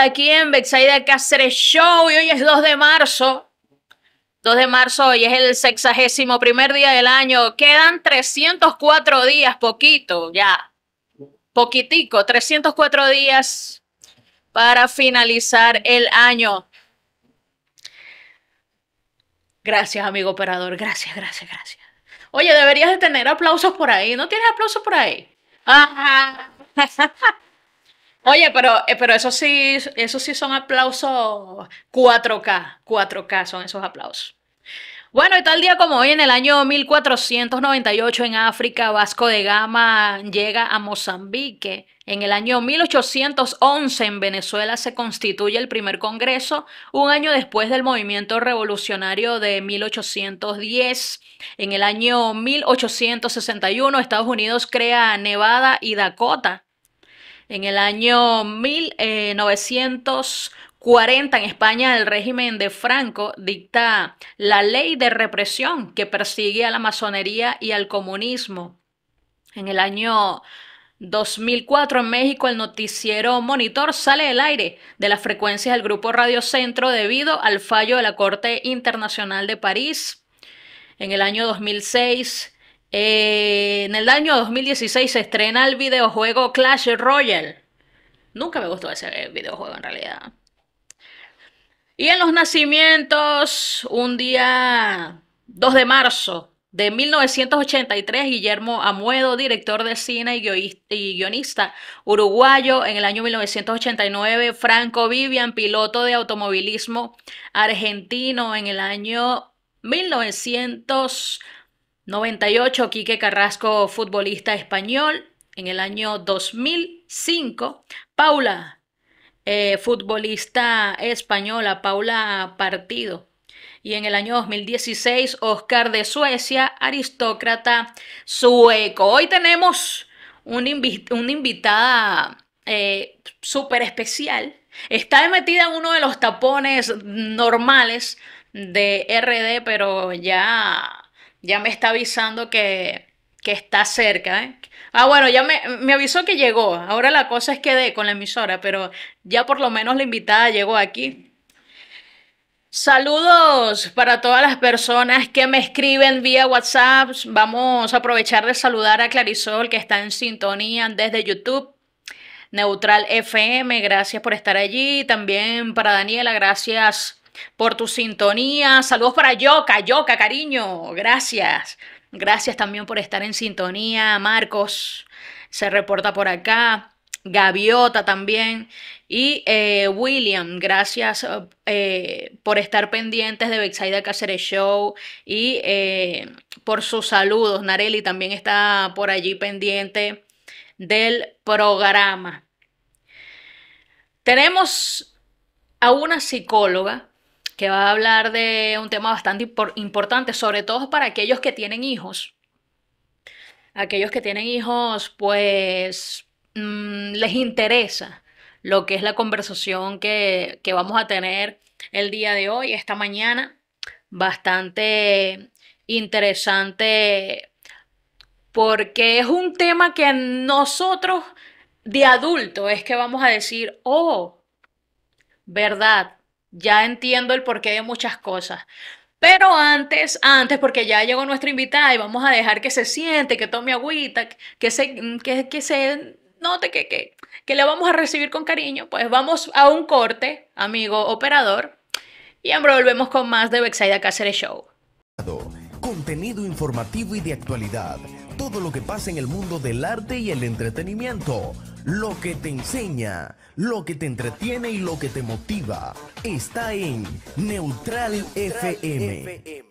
aquí en Betsaida Cáceres Show y hoy es 2 de marzo. 2 de marzo, hoy es el sexagésimo primer día del año. Quedan 304 días, poquito, ya. Poquitico, 304 días para finalizar el año. Gracias, amigo operador. Gracias, gracias, gracias. Oye, deberías de tener aplausos por ahí. ¿No tienes aplausos por ahí? Ajá. Ah, ah. Oye, pero, eh, pero eso sí, eso sí son aplausos 4K. 4K son esos aplausos. Bueno, y tal día como hoy, en el año 1498 en África, Vasco de Gama llega a Mozambique. En el año 1811 en Venezuela se constituye el primer Congreso, un año después del movimiento revolucionario de 1810. En el año 1861 Estados Unidos crea Nevada y Dakota. En el año 1940 en España el régimen de Franco dicta la ley de represión que persigue a la masonería y al comunismo. En el año 2004 en México el noticiero Monitor sale del aire de las frecuencias del grupo Radio Centro debido al fallo de la Corte Internacional de París. En el año 2006 eh, en el año 2016 se estrena el videojuego Clash Royale. Nunca me gustó ese videojuego en realidad. Y en los nacimientos, un día 2 de marzo de 1983, Guillermo Amuedo, director de cine y guionista uruguayo. En el año 1989, Franco Vivian, piloto de automovilismo argentino. En el año novecientos 98, Quique Carrasco, futbolista español. En el año 2005, Paula, eh, futbolista española, Paula Partido. Y en el año 2016, Oscar de Suecia, aristócrata sueco. Hoy tenemos una, invitada eh, súper especial. Está metida en uno de los tapones normales de RD, pero ya ya me está avisando que, que está cerca. ¿eh? Ah, bueno, ya me, me, avisó que llegó. Ahora la cosa es que de con la emisora, pero ya por lo menos la invitada llegó aquí. Saludos para todas las personas que me escriben vía WhatsApp. Vamos a aprovechar de saludar a Clarisol que está en sintonía desde YouTube. Neutral FM, gracias por estar allí. También para Daniela, gracias por tu sintonía. Saludos para Yoka, Yoka, cariño. Gracias. Gracias también por estar en sintonía. Marcos se reporta por acá. Gaviota también. Y eh, William, gracias eh, por estar pendientes de Bexaida Cáceres Show y eh, por sus saludos. Nareli también está por allí pendiente del programa. Tenemos a una psicóloga que va a hablar de un tema bastante importante, sobre todo para aquellos que tienen hijos. Aquellos que tienen hijos, pues mm, les interesa lo que es la conversación que, que vamos a tener el día de hoy, esta mañana. Bastante interesante porque es un tema que nosotros de adulto es que vamos a decir, oh, verdad, ya entiendo el porqué de muchas cosas. Pero antes, antes, porque ya llegó nuestra invitada y vamos a dejar que se siente, que tome agüita, que se, mm, que, se note que, que, que vamos a recibir con cariño, pues vamos a un corte, amigo operador, y volvemos con más de Bexaida Cáceres Show. Contenido informativo y de actualidad todo lo que pasa en el mundo del arte y el entretenimiento. Lo que te enseña, lo que te entretiene y lo que te motiva está en Neutral, FM.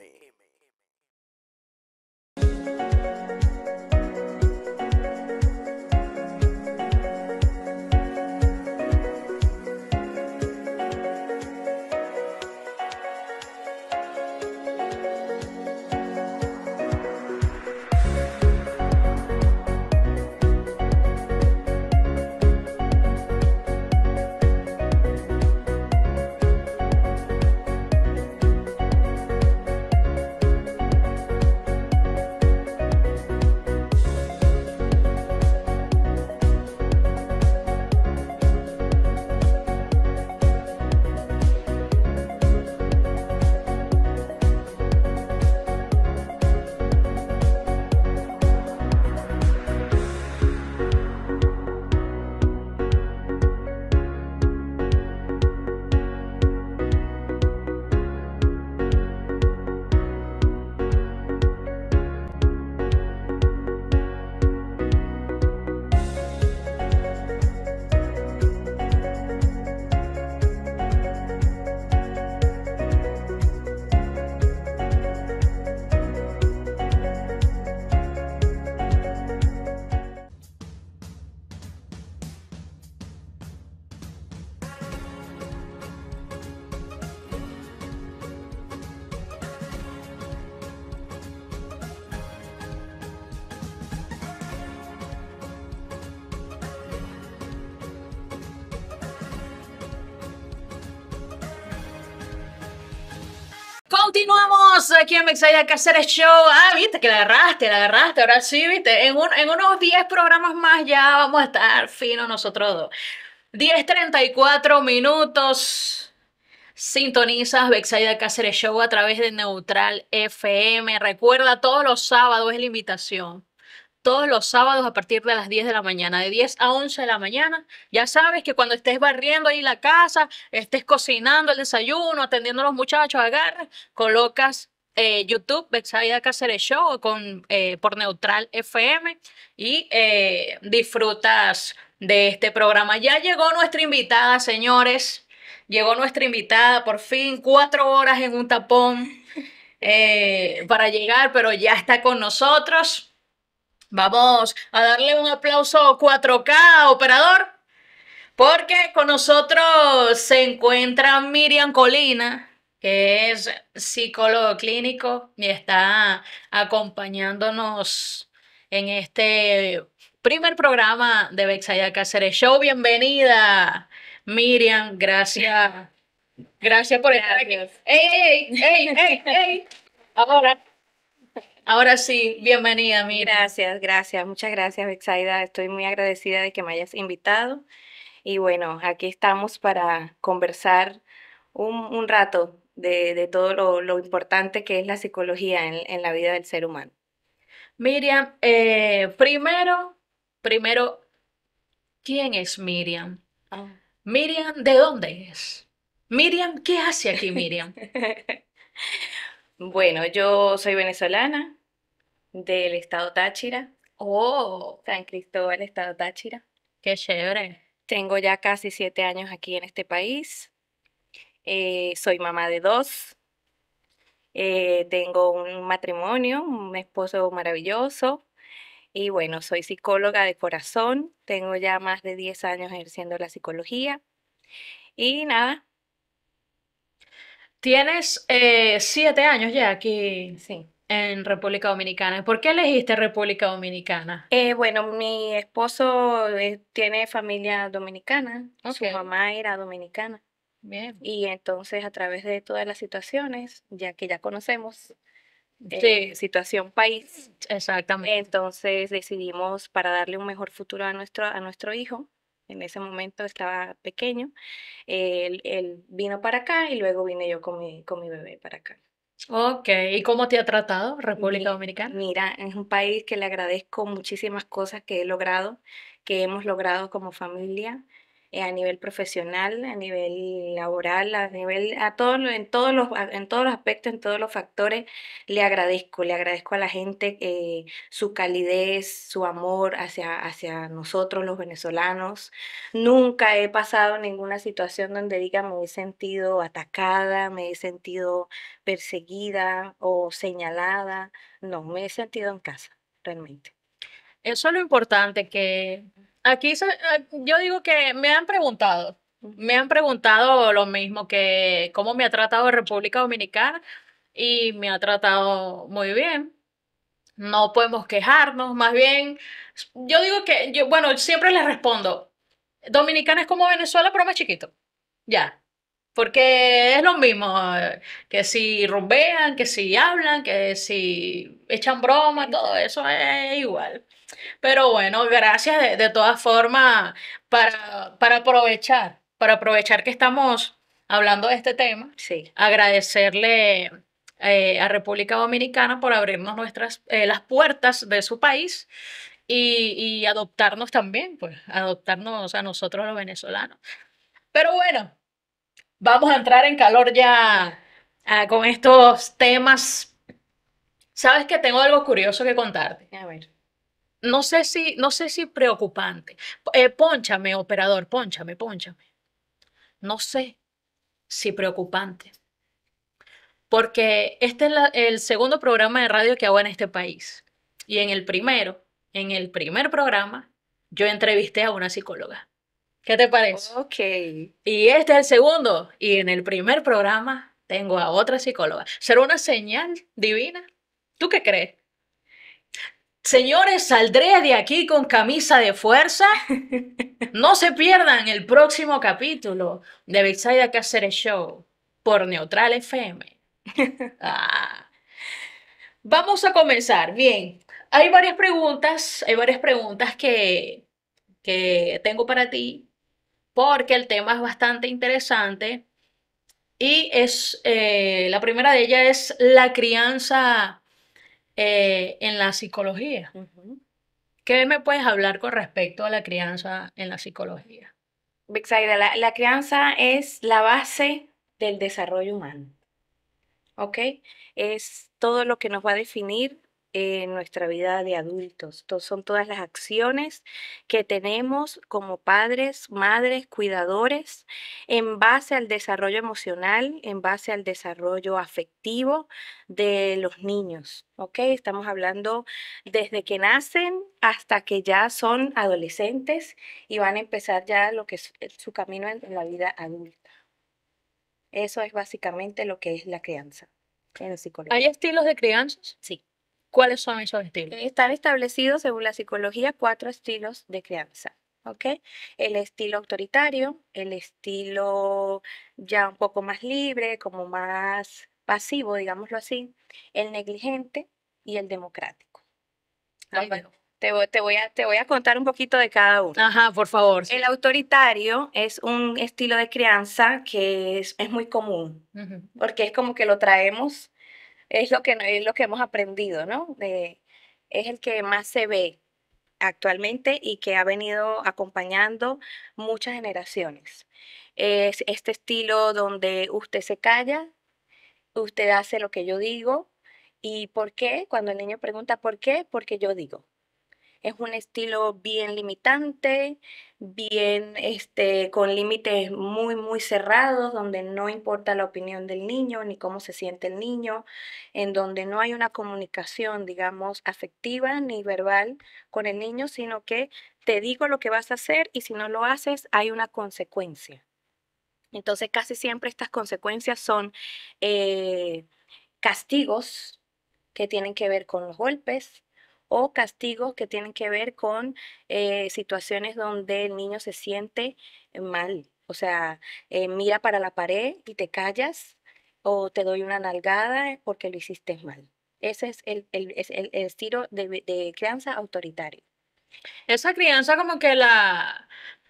Continuamos aquí en Mexaya Cáceres Show. Ah, viste que la agarraste, la agarraste. Ahora sí, viste. En, unos 10 programas más ya vamos a estar finos nosotros dos. 10.34 minutos. Sintonizas Bexaida Cáceres Show a través de Neutral FM. Recuerda, todos los sábados es la invitación todos los sábados a partir de las 10 de la mañana, de 10 a 11 de la mañana. Ya sabes que cuando estés barriendo ahí la casa, estés cocinando el desayuno, atendiendo a los muchachos, agarras, colocas eh, YouTube, Bexaida Cáceres Show, con, eh, por Neutral FM y eh, disfrutas de este programa. Ya llegó nuestra invitada, señores. Llegó nuestra invitada, por fin, cuatro horas en un tapón eh, para llegar, pero ya está con nosotros. Vamos a darle un aplauso 4K, operador, porque con nosotros se encuentra Miriam Colina, que es psicólogo clínico y está acompañándonos en este primer programa de Bexaya Cáceres Show. Bienvenida, Miriam, gracias. Gracias por estar aquí. ¡Ey, ey, ey, ey, ey! Ahora. Ahora sí, bienvenida, Miriam. Gracias, gracias, muchas gracias, Exaida. Estoy muy agradecida de que me hayas invitado. Y bueno, aquí estamos para conversar un, rato de, todo lo, importante que es la psicología en, la vida del ser humano. Miriam, eh, primero, primero, ¿quién es Miriam? Ah. Miriam, ¿de dónde es? Miriam, ¿qué hace aquí Miriam? bueno, yo soy venezolana, del estado Táchira. Oh, San Cristóbal, estado Táchira. Qué chévere. Tengo ya casi siete años aquí en este país. Eh, soy mamá de dos. Eh, tengo un matrimonio, un esposo maravilloso. Y bueno, soy psicóloga de corazón. Tengo ya más de 10 años ejerciendo la psicología. Y nada. Tienes eh, siete años ya aquí. Sí en República Dominicana. ¿Por qué elegiste República Dominicana? Eh, bueno, mi esposo eh, tiene familia dominicana, su mamá era dominicana. Bien. Y entonces a través de todas las situaciones, ya que ya conocemos, eh, situación país. Exactamente. Entonces decidimos para darle un mejor futuro a nuestro, a nuestro hijo. En ese momento estaba pequeño. Él, él vino para acá y luego vine yo con mi, con mi bebé para acá. Ok, ¿y cómo te ha tratado República Dominicana? Mira, es un país que le agradezco muchísimas cosas que he logrado, que hemos logrado como familia. Eh, a nivel profesional, a nivel laboral, a nivel, a en, todos los, en todos los aspectos, en todos los factores, le agradezco, le agradezco a la gente eh, su calidez, su amor hacia, hacia nosotros los venezolanos. Nunca he pasado ninguna situación donde diga me he sentido atacada, me he sentido perseguida o señalada. No, me he sentido en casa, realmente. Eso es lo importante, que Aquí eh, yo digo que me han preguntado, me han preguntado lo mismo que cómo me ha tratado República Dominicana y me ha tratado muy bien. No podemos quejarnos, más bien, yo digo que, yo, bueno, siempre les respondo, Dominicana es como Venezuela, pero más chiquito. Ya, porque es lo mismo eh, que si rumbean, que si hablan, que si echan bromas, todo eso es igual. Pero bueno, gracias de, de todas formas para, para aprovechar, para aprovechar que estamos hablando de este tema. Sí. Agradecerle eh, a República Dominicana por abrirnos nuestras, eh, las puertas de su país y, y, adoptarnos también, pues, adoptarnos a nosotros los venezolanos. Pero bueno, vamos a entrar en calor ya ah, con estos temas. Sabes que tengo algo curioso que contarte. A ver no sé si, no sé si preocupante. Eh, ponchame, operador, ponchame, ponchame. No sé si preocupante. Porque este es el segundo programa de radio que hago en este país. Y en el primero, en el primer programa, yo entrevisté a una psicóloga. ¿Qué te parece? Ok. Y este es el segundo. Y en el primer programa tengo a otra psicóloga. ¿Será una señal divina? ¿Tú qué crees? Señores, saldré de aquí con camisa de fuerza. No se pierdan el próximo capítulo de Bexaida Cáceres Show por Neutral FM. Ah. Vamos a comenzar. Bien, hay varias preguntas, hay varias preguntas que, tengo para ti, porque el tema es bastante interesante. Y es, eh, la primera de ellas es la crianza eh, en la psicología. ¿Qué me puedes hablar con respecto a la crianza en la psicología? la, la crianza es la base del desarrollo humano. ¿Ok? Es todo lo que nos va a definir en nuestra vida de adultos. Entonces, son todas las acciones que tenemos como padres, madres, cuidadores, en base al desarrollo emocional, en base al desarrollo afectivo de los niños. Okay, Estamos hablando desde que nacen hasta que ya son adolescentes y van a empezar ya lo que es eh, su camino en la vida adulta. Eso es básicamente lo que es la crianza ¿Hay estilos de crianza? Sí. ¿Cuáles son esos estilos? Están establecidos, según la psicología, cuatro estilos de crianza. ¿ok? El estilo autoritario, el estilo ya un poco más libre, como más pasivo, digámoslo así, el negligente y el democrático. Te voy, a, te voy, a, contar un poquito de cada uno. Ajá, por favor. El autoritario es un estilo de crianza que es, es muy común, porque es como que lo traemos es lo que, es lo que hemos aprendido, ¿no? Eh, es el que más se ve actualmente y que ha venido acompañando muchas generaciones. Es este estilo donde usted se calla, usted hace lo que yo digo. ¿Y por qué? Cuando el niño pregunta, ¿por qué? Porque yo digo es un estilo bien limitante, bien este, con límites muy, muy cerrados, donde no importa la opinión del niño ni cómo se siente el niño, en donde no hay una comunicación, digamos, afectiva ni verbal con el niño, sino que te digo lo que vas a hacer y si no lo haces hay una consecuencia. Entonces casi siempre estas consecuencias son eh, castigos que tienen que ver con los golpes, o castigos que tienen que ver con eh, situaciones donde el niño se siente mal. O sea, eh, mira para la pared y te callas o te doy una nalgada porque lo hiciste mal. Ese es el, estilo de, de crianza autoritario. Esa crianza como que la,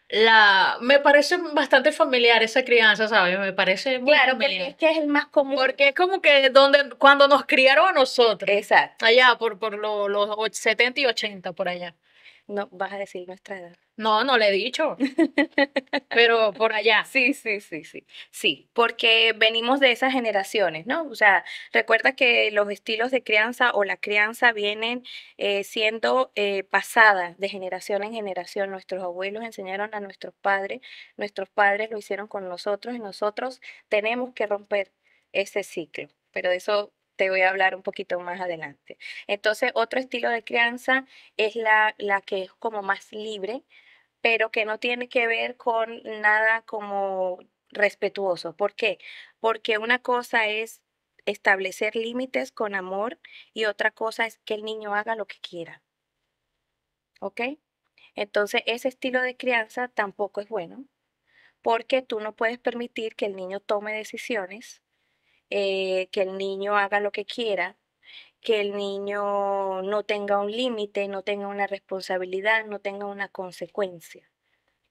la me parece bastante familiar esa crianza, ¿sabes? Me parece muy claro, familiar. es que es el más común. Porque es como que donde cuando nos criaron a nosotros. Exacto. Allá por por los 70 y 80 por allá. No, vas a decir nuestra edad. No, no le he dicho. Pero por allá. Sí, sí, sí, sí. Sí, porque venimos de esas generaciones, ¿no? O sea, recuerda que los estilos de crianza o la crianza vienen eh, siendo eh, pasadas de generación en generación. Nuestros abuelos enseñaron a nuestros padres, nuestros padres lo hicieron con nosotros y nosotros tenemos que romper ese ciclo. Pero eso te voy a hablar un poquito más adelante. Entonces, otro estilo de crianza es la, que es como más libre, pero que no tiene que ver con nada como respetuoso. ¿Por qué? Porque una cosa es establecer límites con amor y otra cosa es que el niño haga lo que quiera. ¿Ok? Entonces, ese estilo de crianza tampoco es bueno porque tú no puedes permitir que el niño tome decisiones eh, que el niño haga lo que quiera, que el niño no tenga un límite, no tenga una responsabilidad, no tenga una consecuencia.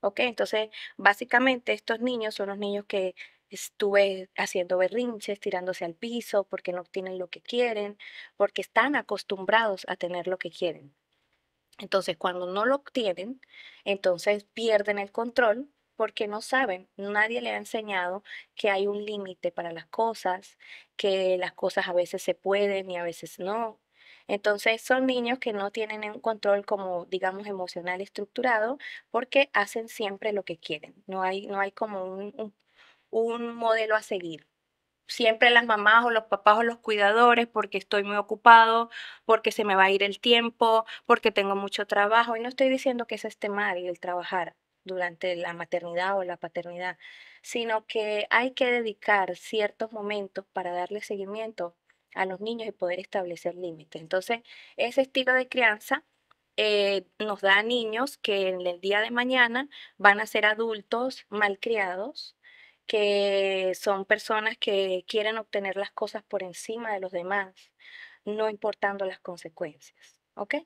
¿Ok? Entonces, básicamente estos niños son los niños que estuve haciendo berrinches, tirándose al piso porque no obtienen lo que quieren, porque están acostumbrados a tener lo que quieren. Entonces, cuando no lo obtienen, entonces pierden el control porque no saben, nadie le ha enseñado que hay un límite para las cosas, que las cosas a veces se pueden y a veces no. Entonces son niños que no tienen un control como digamos emocional estructurado porque hacen siempre lo que quieren. No hay, no hay como un, modelo a seguir siempre las mamás o los papás o los cuidadores porque estoy muy ocupado, porque se me va a ir el tiempo, porque tengo mucho trabajo. Y no estoy diciendo que es este mal y el trabajar durante la maternidad o la paternidad, sino que hay que dedicar ciertos momentos para darle seguimiento a los niños y poder establecer límites. Entonces, ese estilo de crianza eh, nos da a niños que en el día de mañana van a ser adultos malcriados, que son personas que quieren obtener las cosas por encima de los demás, no importando las consecuencias. ¿Ok?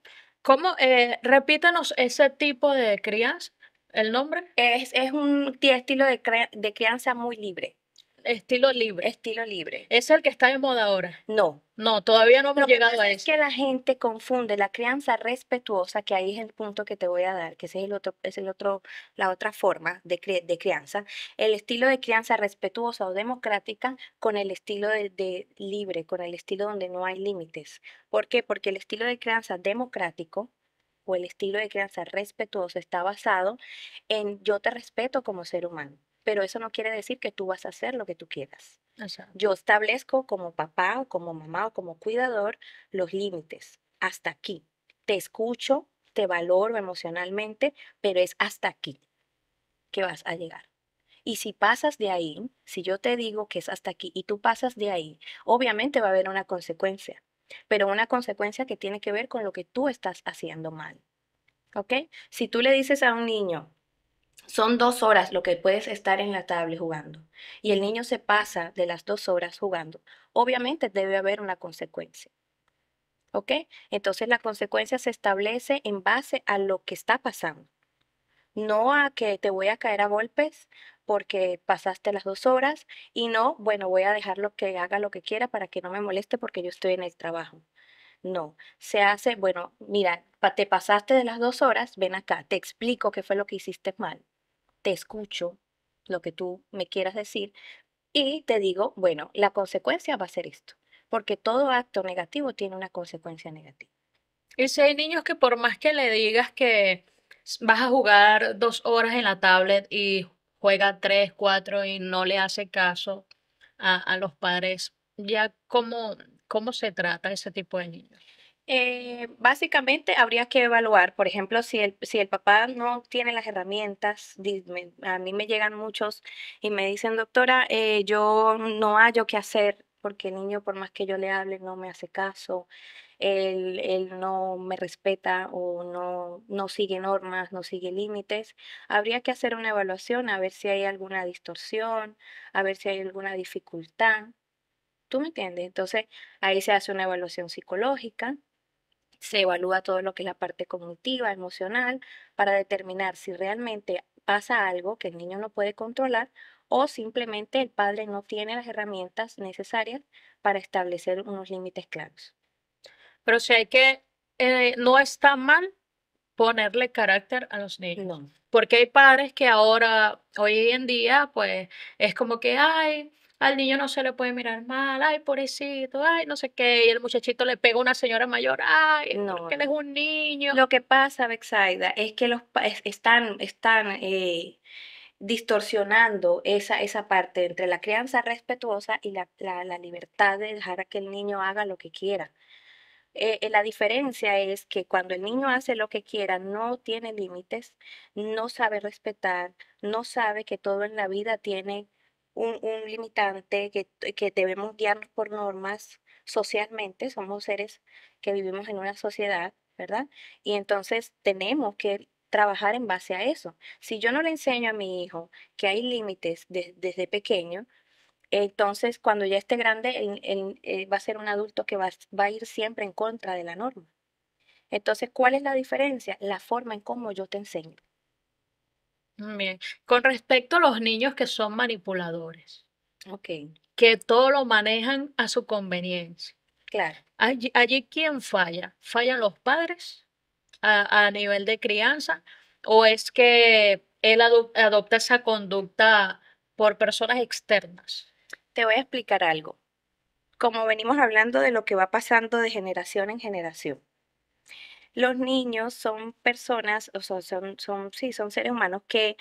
¿Cómo? Eh, repítanos ese tipo de crianza el nombre? Es, es un estilo de, de crianza muy libre. Estilo libre. Estilo libre. ¿Es el que está en moda ahora? No. No, todavía no hemos llegado a eso. Es que la gente confunde la crianza respetuosa, que ahí es el punto que te voy a dar, que ese es el otro, es el otro, la otra forma de, de crianza, el estilo de crianza respetuosa o democrática con el estilo de, de libre, con el estilo donde no hay límites. ¿Por qué? Porque el estilo de crianza democrático o el estilo de crianza respetuoso está basado en yo te respeto como ser humano, pero eso no quiere decir que tú vas a hacer lo que tú quieras. yo establezco como papá o como mamá o como cuidador los límites. Hasta aquí. Te escucho, te valoro emocionalmente, pero es hasta aquí que vas a llegar. Y si pasas de ahí, si yo te digo que es hasta aquí y tú pasas de ahí, obviamente va a haber una consecuencia pero una consecuencia que tiene que ver con lo que tú estás haciendo mal. ¿Ok? Si tú le dices a un niño, son dos horas lo que puedes estar en la table jugando, y el niño se pasa de las dos horas jugando, obviamente debe haber una consecuencia. ¿Ok? Entonces la consecuencia se establece en base a lo que está pasando. No a que te voy a caer a golpes porque pasaste las dos horas y no, bueno, voy a dejarlo que haga lo que quiera para que no me moleste porque yo estoy en el trabajo. No, se hace, bueno, mira, te pasaste de las dos horas, ven acá, te explico qué fue lo que hiciste mal, te escucho lo que tú me quieras decir y te digo, bueno, la consecuencia va a ser esto, porque todo acto negativo tiene una consecuencia negativa. Y si hay niños que por más que le digas que vas a jugar dos horas en la tablet y juega tres, cuatro y no le hace caso a, a los padres, ya cómo, cómo se trata ese tipo de niños. Eh, básicamente habría que evaluar, por ejemplo, si el, si el papá no tiene las herramientas, a mí me llegan muchos y me dicen, doctora, eh, yo no hallo qué hacer porque el niño, por más que yo le hable, no me hace caso él, no me respeta o no, no sigue normas, no sigue límites. Habría que hacer una evaluación a ver si hay alguna distorsión, a ver si hay alguna dificultad. ¿Tú me entiendes? Entonces ahí se hace una evaluación psicológica, se evalúa todo lo que es la parte cognitiva, emocional, para determinar si realmente pasa algo que el niño no puede controlar o simplemente el padre no tiene las herramientas necesarias para establecer unos límites claros. Pero si hay que, eh, no está mal ponerle carácter a los niños. Porque hay padres que ahora, hoy en día, pues es como que, ay, al niño no se le puede mirar mal, ay, pobrecito, ay, no sé qué, y el muchachito le pega a una señora mayor, ay, no. es un niño. Lo que pasa, Bexaida, es que los están, están eh, distorsionando esa, esa parte entre la crianza respetuosa y la, la, la libertad de dejar a que el niño haga lo que quiera. Eh, eh, la diferencia es que cuando el niño hace lo que quiera, no tiene límites, no sabe respetar, no sabe que todo en la vida tiene un, limitante, que, que debemos guiarnos por normas socialmente, somos seres que vivimos en una sociedad, ¿verdad? Y entonces tenemos que trabajar en base a eso. Si yo no le enseño a mi hijo que hay límites desde pequeño, entonces, cuando ya esté grande, eh, va a ser un adulto que va, a ir siempre en contra de la norma. Entonces, ¿cuál es la diferencia? La forma en cómo yo te enseño. Mm, bien. Con respecto a los niños que son manipuladores. Ok. Que todo lo manejan a su conveniencia. Claro. Allí, ¿quién falla? ¿Fallan los padres a, nivel de crianza? ¿O es que él adopta esa conducta por personas externas? Te voy a explicar algo. Como venimos hablando de lo que va pasando de generación en generación. Los niños son personas, o sea, son, son, sí, son seres humanos que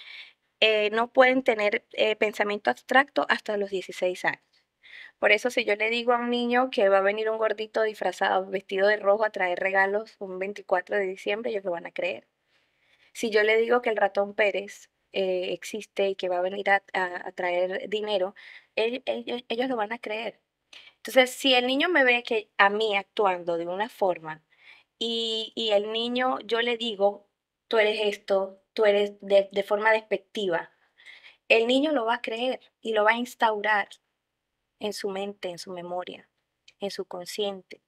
eh, no pueden tener eh, pensamiento abstracto hasta los 16 años. Por eso si yo le digo a un niño que va a venir un gordito disfrazado, vestido de rojo a traer regalos un 24 de diciembre, ellos lo van a creer. Si yo le digo que el ratón Pérez eh, existe y que va a venir a, traer dinero, ellos, lo van a creer. Entonces, si el niño me ve que a mí actuando de una forma y, y el niño yo le digo, tú eres esto, tú eres de, de forma despectiva, el niño lo va a creer y lo va a instaurar en su mente, en su memoria, en su consciente.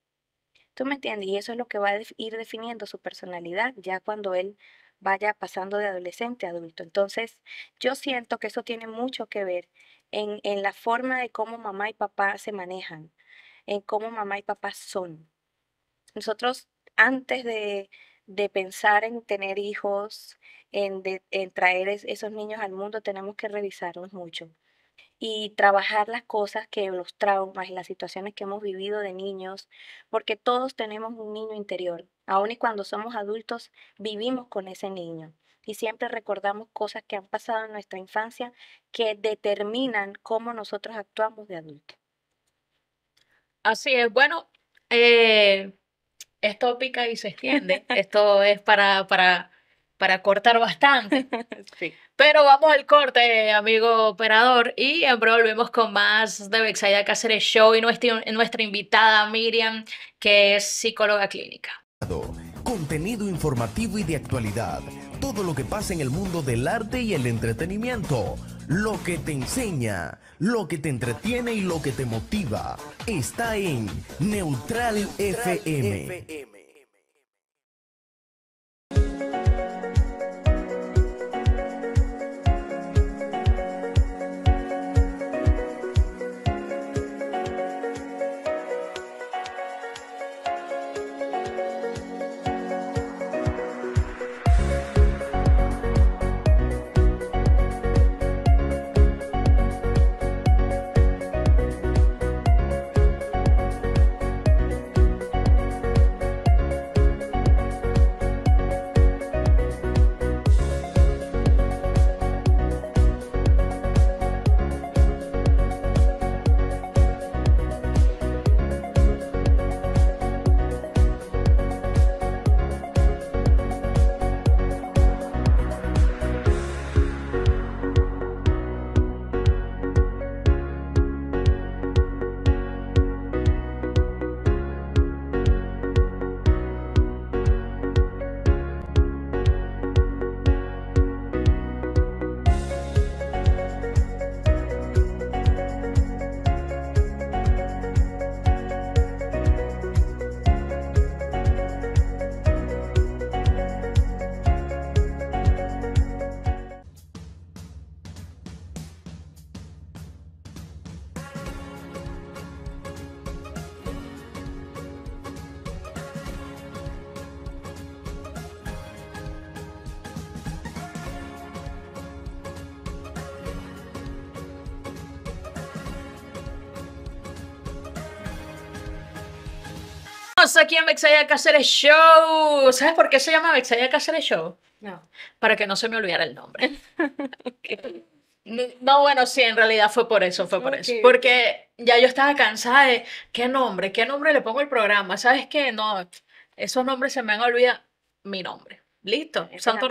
¿Tú me entiendes? Y eso es lo que va a ir definiendo su personalidad ya cuando él vaya pasando de adolescente a adulto. Entonces, yo siento que eso tiene mucho que ver en, la forma de cómo mamá y papá se manejan, en cómo mamá y papá son. Nosotros antes de, pensar en tener hijos, en, en, traer esos niños al mundo, tenemos que revisarnos mucho y trabajar las cosas que los traumas y las situaciones que hemos vivido de niños, porque todos tenemos un niño interior. Aun y cuando somos adultos, vivimos con ese niño y siempre recordamos cosas que han pasado en nuestra infancia que determinan cómo nosotros actuamos de adultos. Así es, bueno, eh, es esto pica y se extiende. esto es para, para para cortar bastante. Pero vamos al corte, amigo operador, y volvemos con más de Bexaya Cáceres Show y nuestra, invitada Miriam, que es psicóloga clínica. Contenido informativo y de actualidad. Todo lo que pasa en el mundo del arte y el entretenimiento. Lo que te enseña, lo que te entretiene y lo que te motiva está en Neutral, FM. aquí en hacer el Show. ¿Sabes por qué se llama hacer Cáceres Show? No. Para que no se me olvidara el nombre. No, bueno, sí, en realidad fue por eso, fue por eso. Porque ya yo estaba cansada de qué nombre, qué nombre le pongo al programa. ¿Sabes qué? No, esos nombres se me han olvidado mi nombre. Listo, santo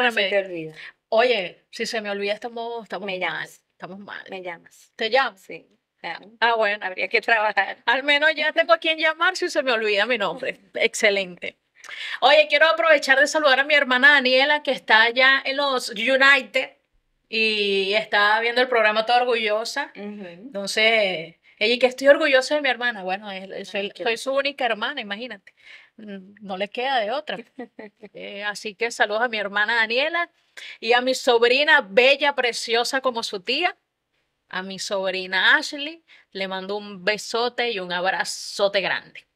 Oye, si se me olvida, estamos, estamos mal. Estamos mal. Me llamas. ¿Te llamo? Sí. Ah, bueno, habría que trabajar. Al menos ya tengo a quien llamar si se me olvida mi nombre. Excelente. Oye, quiero aprovechar de saludar a mi hermana Daniela, que está allá en los United y está viendo el programa toda orgullosa. Entonces, ella que estoy orgullosa de mi hermana. Bueno, es, soy, soy su única hermana, imagínate. Mm, no le queda de otra. Eh, así que saludos a mi hermana Daniela y a mi sobrina bella, preciosa como su tía a mi sobrina Ashley. Le mando un besote y un abrazote grande.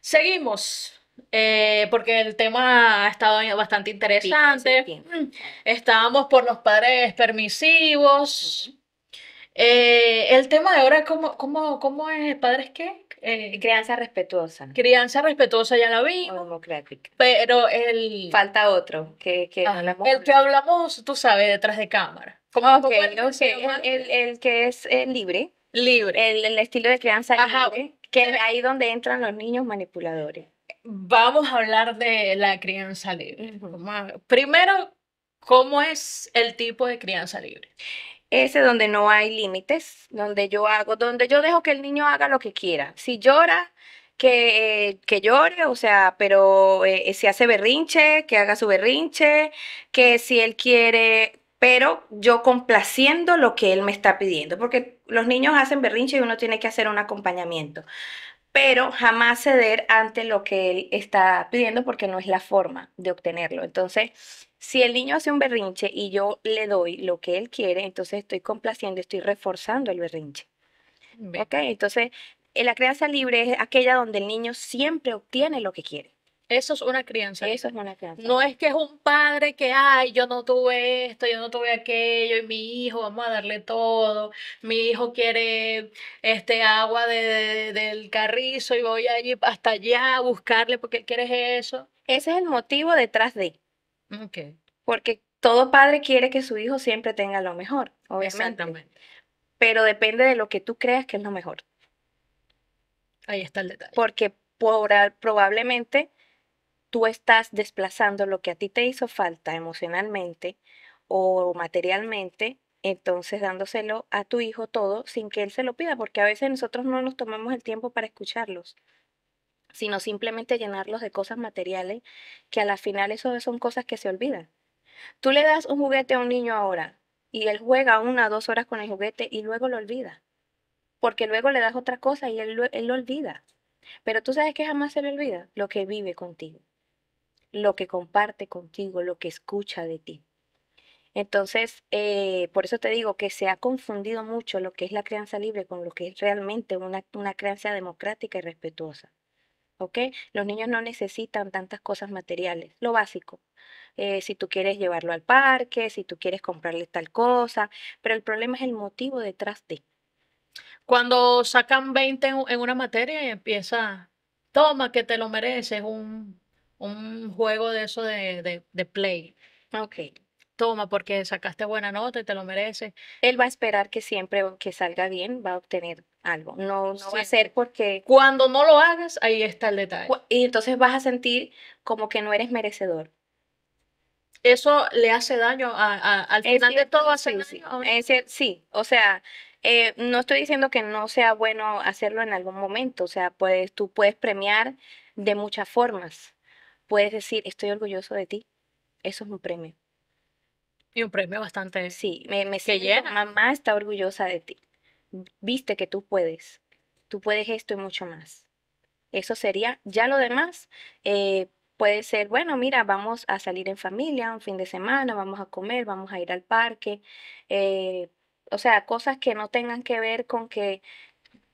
Seguimos. Eh, porque el tema ha estado bastante interesante. Mm, estábamos por los padres permisivos. Eh, el tema de ahora, ¿cómo, cómo, cómo es padres qué? Eh, crianza respetuosa. Crianza respetuosa ya la vi. Pero el... Falta otro, que, ah, hablamos. El que hablamos, tú sabes, detrás de cámara. El, el, que es eh, libre. Libre. El, estilo de crianza Ajá. que es ahí donde entran los niños manipuladores. Vamos a hablar de la crianza libre. Primero, ¿cómo es el tipo de crianza libre? Ese donde no hay límites, donde yo hago, donde yo dejo que el niño haga lo que quiera. Si llora, que, eh, llore, o sea, pero eh, si hace berrinche, que haga su berrinche, que si él quiere pero yo complaciendo lo que él me está pidiendo, porque los niños hacen berrinche y uno tiene que hacer un acompañamiento, pero jamás ceder ante lo que él está pidiendo porque no es la forma de obtenerlo. Entonces, si el niño hace un berrinche y yo le doy lo que él quiere, entonces estoy complaciendo, estoy reforzando el berrinche. entonces eh, la crianza libre es aquella donde el niño siempre obtiene lo que quiere. Eso es una crianza. Eso es una crianza. No es que es un padre que, ay, yo no tuve esto, yo no tuve aquello, y mi hijo, vamos a darle todo. Mi hijo quiere este agua del carrizo y voy allí hasta allá a buscarle porque quiere eso. Ese es el motivo detrás de. Porque todo padre quiere que su hijo siempre tenga lo mejor, obviamente. Exactamente. Pero depende de lo que tú creas que es lo mejor. Ahí está el detalle. Porque por, probablemente tú estás desplazando lo que a ti te hizo falta emocionalmente o materialmente, entonces dándoselo a tu hijo todo sin que él se lo pida, porque a veces nosotros no nos tomamos el tiempo para escucharlos sino simplemente llenarlos de cosas materiales que a la final eso son cosas que se olvidan. Tú le das un juguete a un niño ahora y él juega una o dos horas con el juguete y luego lo olvida, porque luego le das otra cosa y él él lo olvida. Pero tú sabes que jamás se le olvida lo que vive contigo lo que comparte contigo, lo que escucha de ti. Entonces, eh, por eso te digo que se ha confundido mucho lo que es la crianza libre con lo que es realmente una, una crianza democrática y respetuosa. ¿ok? Los niños no necesitan tantas cosas materiales, lo básico. Eh, si tú quieres llevarlo al parque, si tú quieres comprarle tal cosa, pero el problema es el motivo detrás de. Cuando sacan 20 en una materia y empieza, toma que te lo mereces, un un juego de eso de, play. Ah, ok toma porque sacaste buena nota y te lo mereces. Él va a esperar que siempre que salga bien va a obtener algo. No, no va a ser porque... Cuando no lo hagas, ahí está el detalle. Y entonces vas a sentir como que no eres merecedor. Eso le hace daño al final de todo. a sí, sí. o sea, eh, no estoy diciendo que no sea bueno hacerlo en algún momento. O sea, pues, tú puedes premiar de muchas formas puedes decir, estoy orgulloso de ti, eso es un premio. Y un premio bastante. Sí, me, siento, mamá está orgullosa de ti. Viste que tú puedes. Tú puedes esto y mucho más. Eso sería, ya lo demás, eh, puede ser, bueno, mira, vamos a salir en familia un fin de semana, vamos a comer, vamos a ir al parque. Eh, o sea, cosas que no tengan que ver con que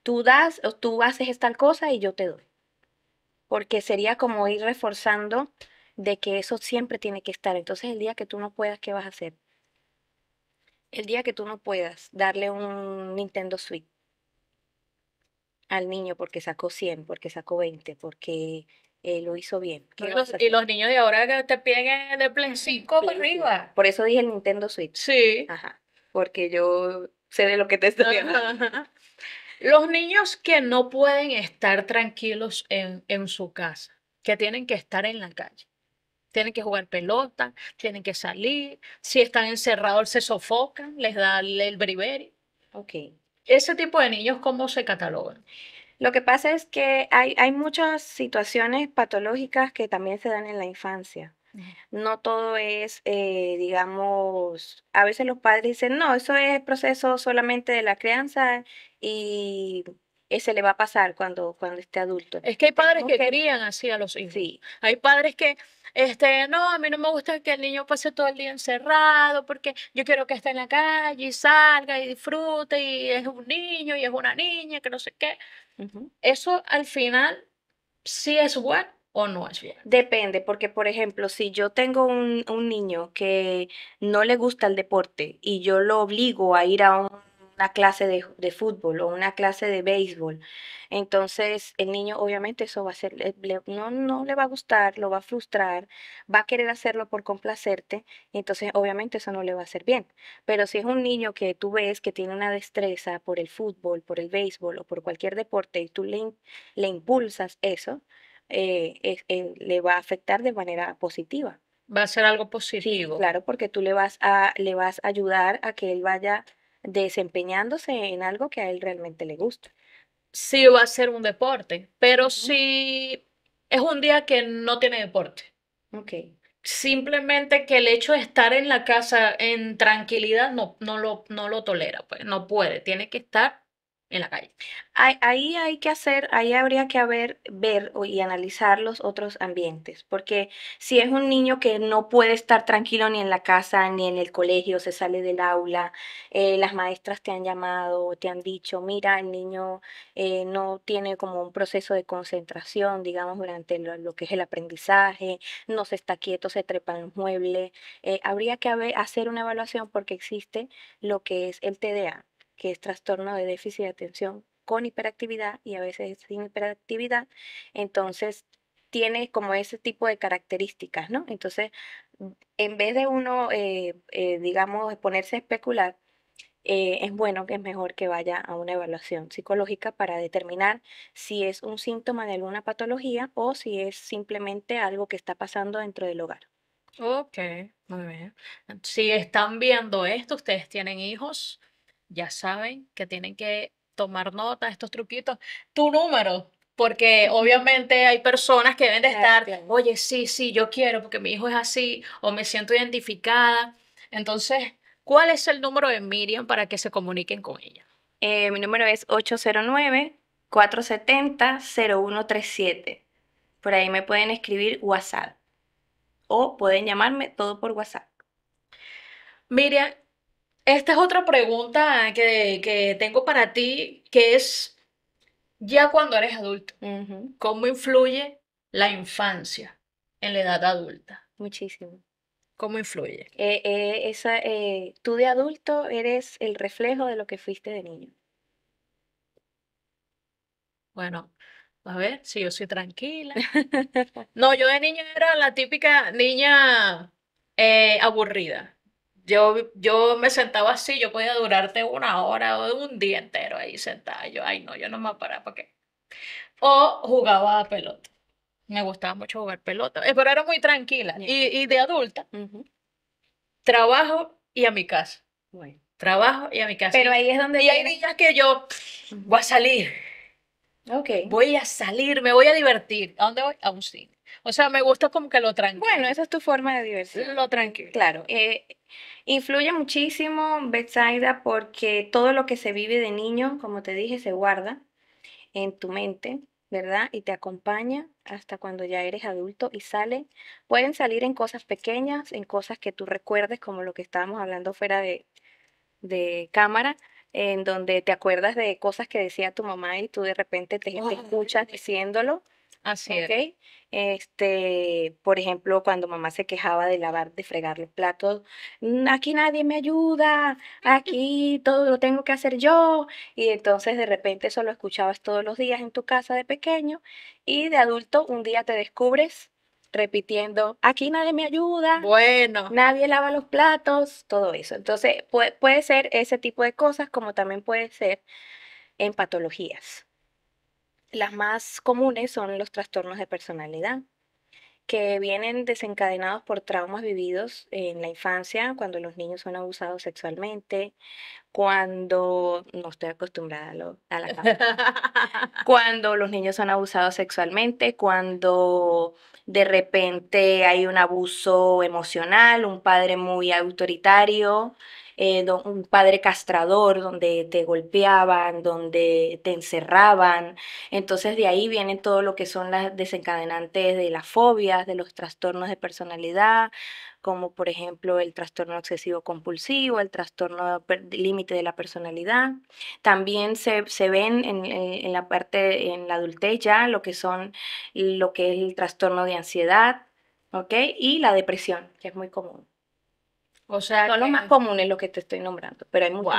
tú das o tú haces tal cosa y yo te doy porque sería como ir reforzando de que eso siempre tiene que estar. Entonces el día que tú no puedas, ¿qué vas a hacer? El día que tú no puedas darle un Nintendo Switch al niño porque sacó 100, porque sacó 20, porque eh, lo hizo bien. y los niños de ahora que te piden de Plan arriba. Por eso dije el Nintendo Switch. Sí. Ajá. Porque yo sé de lo que te estoy hablando. Los niños que no pueden estar tranquilos en, en su casa, que tienen que estar en la calle. Tienen que jugar pelota, tienen que salir. Si están encerrados, se sofocan, les da el briberi. Ok. Ese tipo de niños, ¿cómo se catalogan? Lo que pasa es que hay, hay muchas situaciones patológicas que también se dan en la infancia. No todo es, eh, digamos, a veces los padres dicen, no, eso es proceso solamente de la crianza y ese le va a pasar cuando, cuando esté adulto. Es que hay padres que, querían así a los hijos. Sí. Hay padres que, este, no, a mí no me gusta que el niño pase todo el día encerrado porque yo quiero que esté en la calle y salga y disfrute y es un niño y es una niña, que no sé qué. Eso al final sí es bueno o no es bien? Depende, porque por ejemplo, si yo tengo un, un, niño que no le gusta el deporte y yo lo obligo a ir a un una clase de, fútbol o una clase de béisbol. Entonces, el niño obviamente eso va a ser, eh, no, no le va a gustar, lo va a frustrar, va a querer hacerlo por complacerte, entonces obviamente eso no le va a hacer bien. Pero si es un niño que tú ves que tiene una destreza por el fútbol, por el béisbol o por cualquier deporte y tú le, le impulsas eso, eh, eh, le va a afectar de manera positiva. Va a ser algo positivo. claro, porque tú le vas a, le vas a ayudar a que él vaya desempeñándose en algo que a él realmente le gusta. Sí va a ser un deporte, pero si es un día que no tiene deporte. Ok. Simplemente que el hecho de estar en la casa en tranquilidad no, no, lo, no lo tolera, pues no puede, tiene que estar en la calle. Ahí hay que hacer, ahí habría que haber, ver y analizar los otros ambientes, porque si es un niño que no puede estar tranquilo ni en la casa, ni en el colegio, se sale del aula, eh, las maestras te han llamado, te han dicho, mira, el niño eh, no tiene como un proceso de concentración, digamos, durante lo, que es el aprendizaje, no se está quieto, se trepa en mueble. mueble. Eh, habría que hacer una evaluación porque existe lo que es el TDA, que es trastorno de déficit de atención con hiperactividad y a veces sin hiperactividad. Entonces, tiene como ese tipo de características, ¿no? Entonces, en vez de uno, eh, eh, digamos, ponerse a especular, eh, es bueno que es mejor que vaya a una evaluación psicológica para determinar si es un síntoma de alguna patología o si es simplemente algo que está pasando dentro del hogar. Ok, muy bien. Si están viendo esto, ustedes tienen hijos, ya saben que tienen que tomar nota de estos truquitos. Tu número, porque obviamente hay personas que deben de estar, oye, sí, sí, yo quiero porque mi hijo es así o me siento identificada. Entonces, ¿cuál es el número de Miriam para que se comuniquen con ella? Eh, mi número es 809-470-0137. Por ahí me pueden escribir WhatsApp o pueden llamarme todo por WhatsApp. Miriam, esta es otra pregunta que, tengo para ti, que es ya cuando eres adulto, ¿cómo influye la infancia en la edad adulta? Muchísimo. ¿Cómo influye? Eh, eh, esa, eh, tú de adulto eres el reflejo de lo que fuiste de niño. Bueno, a ver si yo soy tranquila. No, yo de niño era la típica niña aburrida. Yo, me sentaba así, yo podía durarte una hora o un día entero ahí sentada. Yo, ay, no, yo no me voy a ¿para qué? O jugaba a pelota. Me gustaba mucho jugar pelota, eh, pero era muy tranquila. Y, de adulta, trabajo y a mi casa. Trabajo y a mi casa. Pero ahí es donde... Y hay días que yo voy a salir. Okay. Voy a salir, me voy a divertir. ¿A dónde voy? A un cine. O sea, me gusta como que lo tranquilo. Bueno, esa es tu forma de diversión. Lo tranquilo. Claro. Eh, influye muchísimo Betsaida porque todo lo que se vive de niño, como te dije, se guarda en tu mente, ¿verdad? Y te acompaña hasta cuando ya eres adulto y sale. Pueden salir en cosas pequeñas, en cosas que tú recuerdes, como lo que estábamos hablando fuera de, de cámara, en donde te acuerdas de cosas que decía tu mamá y tú de repente te escuchas diciéndolo. Así Este, por ejemplo, cuando mamá se quejaba de lavar, de fregar los platos, mm, aquí nadie me ayuda, aquí todo lo tengo que hacer yo. Y entonces de repente eso lo escuchabas todos los días en tu casa de pequeño y de adulto un día te descubres repitiendo, aquí nadie me ayuda, bueno. nadie lava los platos, todo eso. Entonces puede ser ese tipo de cosas como también puede ser en patologías. Las más comunes son los trastornos de personalidad, que vienen desencadenados por traumas vividos en la infancia, cuando los niños son abusados sexualmente, cuando no estoy acostumbrada a, la cuando los niños son abusados sexualmente, cuando de repente hay un abuso emocional, un padre muy autoritario, eh, un padre castrador, donde te golpeaban, donde te encerraban. Entonces de ahí viene todo lo que son las desencadenantes de las fobias, de los trastornos de personalidad, como por ejemplo el trastorno obsesivo compulsivo, el trastorno límite de la personalidad. También se, ven en, la parte, en la adultez ya, lo que son, lo que es el trastorno de ansiedad, ¿ok? Y la depresión, que es muy común. O sea, son los más comunes los que te estoy nombrando, pero hay muchos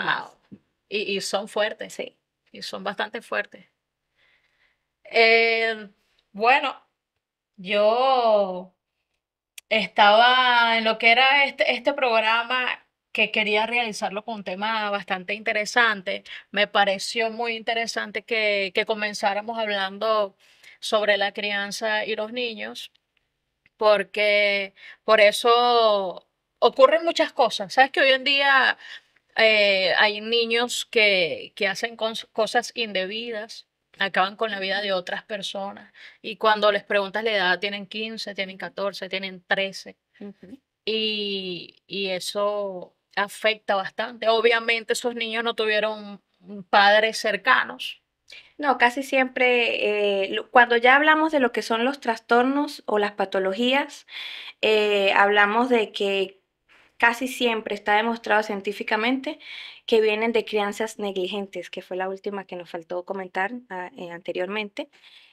Y, son fuertes. Sí. Y son bastante fuertes. Eh, bueno, yo estaba en lo que era este, este programa que quería realizarlo con un tema bastante interesante. Me pareció muy interesante que, que comenzáramos hablando sobre la crianza y los niños, porque por eso ocurren muchas cosas. Sabes que hoy en día eh, hay niños que, hacen cosas indebidas, acaban con la vida de otras personas y cuando les preguntas la edad tienen 15, tienen 14, tienen 13 y, eso afecta bastante. Obviamente esos niños no tuvieron padres cercanos. No, casi siempre, eh, cuando ya hablamos de lo que son los trastornos o las patologías, eh, hablamos de que casi siempre está demostrado científicamente que vienen de crianzas negligentes, que fue la última que nos faltó comentar ah, eh, anteriormente,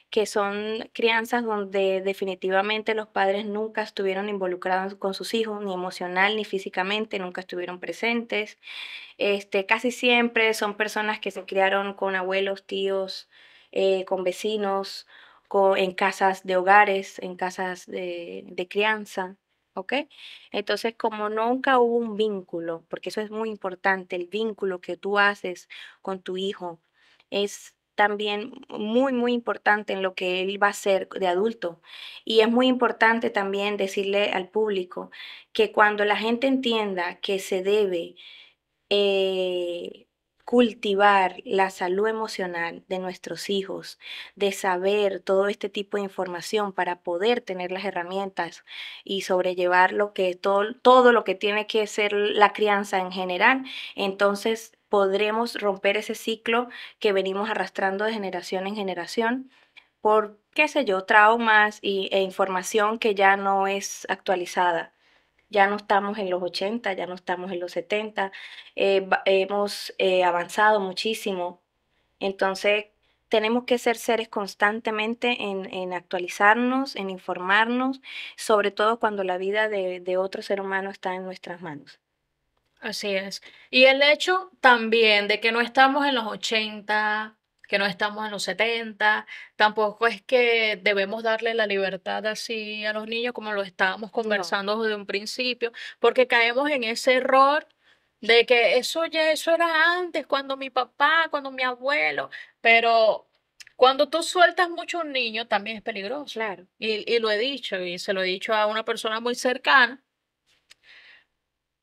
que son crianzas donde definitivamente los padres nunca estuvieron involucrados con sus hijos, ni emocional ni físicamente, nunca estuvieron presentes. Este, casi siempre son personas que se criaron con abuelos, tíos, eh, con vecinos, en casas de hogares, en casas de crianza. ¿ok? Entonces, como nunca hubo un vínculo, porque eso es muy importante, el vínculo que tú haces con tu hijo es también muy, muy importante en lo que él va a ser de adulto. Y es muy importante también decirle al público que cuando la gente entienda que se debe eh, cultivar la salud emocional de nuestros hijos, de saber todo este tipo de información para poder tener las herramientas y sobrellevar lo que todo, todo lo que tiene que ser la crianza en general, entonces podremos romper ese ciclo que venimos arrastrando de generación en generación por, qué sé yo, traumas y, e información que ya no es actualizada ya no estamos en los 80, ya no estamos en los 70, eh, hemos eh, avanzado muchísimo. Entonces, tenemos que ser seres constantemente en, actualizarnos, en informarnos, sobre todo cuando la vida de, de, otro ser humano está en nuestras manos. Así es. Y el hecho también de que no estamos en los 80, que no estamos en los 70, tampoco es que debemos darle la libertad así a los niños como lo estábamos conversando desde un principio, porque caemos en ese error de que eso ya eso era antes, cuando mi papá, cuando mi abuelo, pero cuando tú sueltas mucho niños un niño también es peligroso. Claro. Y, lo he dicho, y se lo he dicho a una persona muy cercana.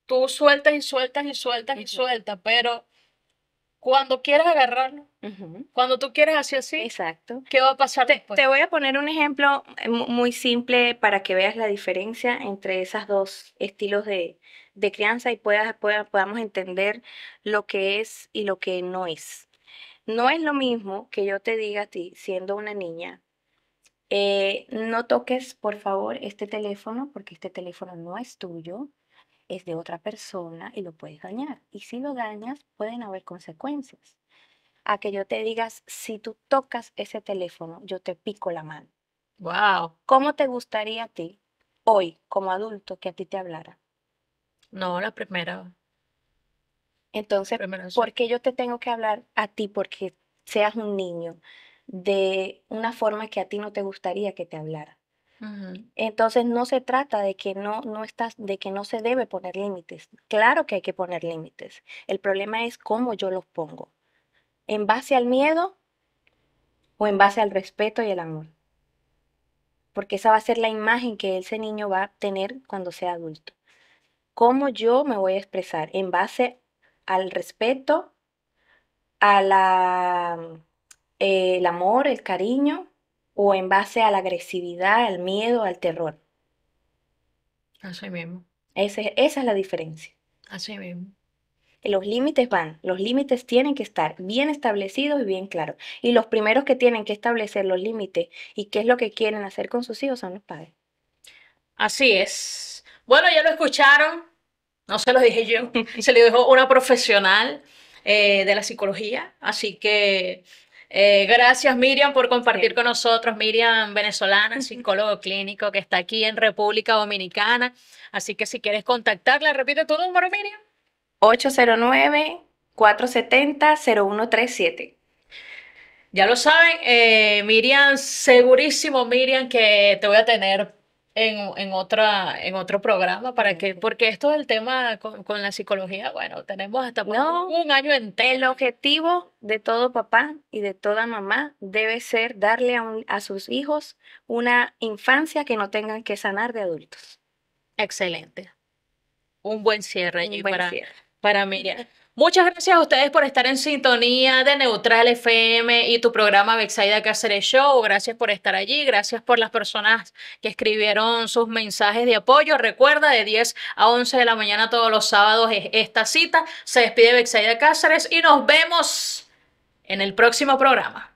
Tú sueltas y sueltas y sueltas y sueltas, pero cuando quieras agarrarlo, cuando tú quieres así, así, Exacto. ¿qué va a pasar te, después? Te voy a poner un ejemplo eh, muy simple para que veas la diferencia entre esos dos estilos de, crianza y puedas, podamos entender lo que es y lo que no es. No es lo mismo que yo te diga a ti, siendo una niña, eh, no toques por favor este teléfono porque este teléfono no es tuyo es de otra persona y lo puedes dañar. Y si lo dañas, pueden haber consecuencias. A que yo te digas, si tú tocas ese teléfono, yo te pico la mano. Wow. ¿Cómo te gustaría a ti hoy, como adulto, que a ti te hablara? No, la primera. Entonces, ¿por qué yo te tengo que hablar a ti porque seas un niño de una forma que a ti no te gustaría que te hablara? Entonces no se trata de que no, no estás, de que no se debe poner límites. Claro que hay que poner límites. El problema es cómo yo los pongo. ¿En base al miedo o en base al respeto y el amor? Porque esa va a ser la imagen que ese niño va a tener cuando sea adulto. ¿Cómo yo me voy a expresar? ¿En base al respeto, al eh, amor, el cariño o en base a la agresividad, al miedo, al terror. Así mismo. esa es la diferencia. Así mismo. Los límites van, los límites tienen que estar bien establecidos y bien claros. Y los primeros que tienen que establecer los límites y qué es lo que quieren hacer con sus hijos son los padres. Así es. Bueno, ya lo escucharon, no se lo dije yo, se lo dijo una profesional eh, de la psicología, así que eh, gracias Miriam por compartir con nosotros, Miriam venezolana, psicólogo clínico que está aquí en República Dominicana. Así que si quieres contactarla, repite tu número, Miriam. 809-470-0137. Ya lo saben, eh, Miriam, segurísimo Miriam que te voy a tener en, otra, en otro programa para que, porque esto el tema con, la psicología, bueno, tenemos hasta un año entero. El objetivo de todo papá y de toda mamá debe ser darle a, sus hijos una infancia que no tengan que sanar de adultos. Excelente. Un buen cierre y para, cierre. para Miriam. Muchas gracias a ustedes por estar en sintonía de Neutral FM y tu programa Bexaida Cáceres Show. Gracias por estar allí. Gracias por las personas que escribieron sus mensajes de apoyo. Recuerda, de 10 a 11 de la mañana todos los sábados es esta cita. Se despide Bexaida Cáceres y nos vemos en el próximo programa.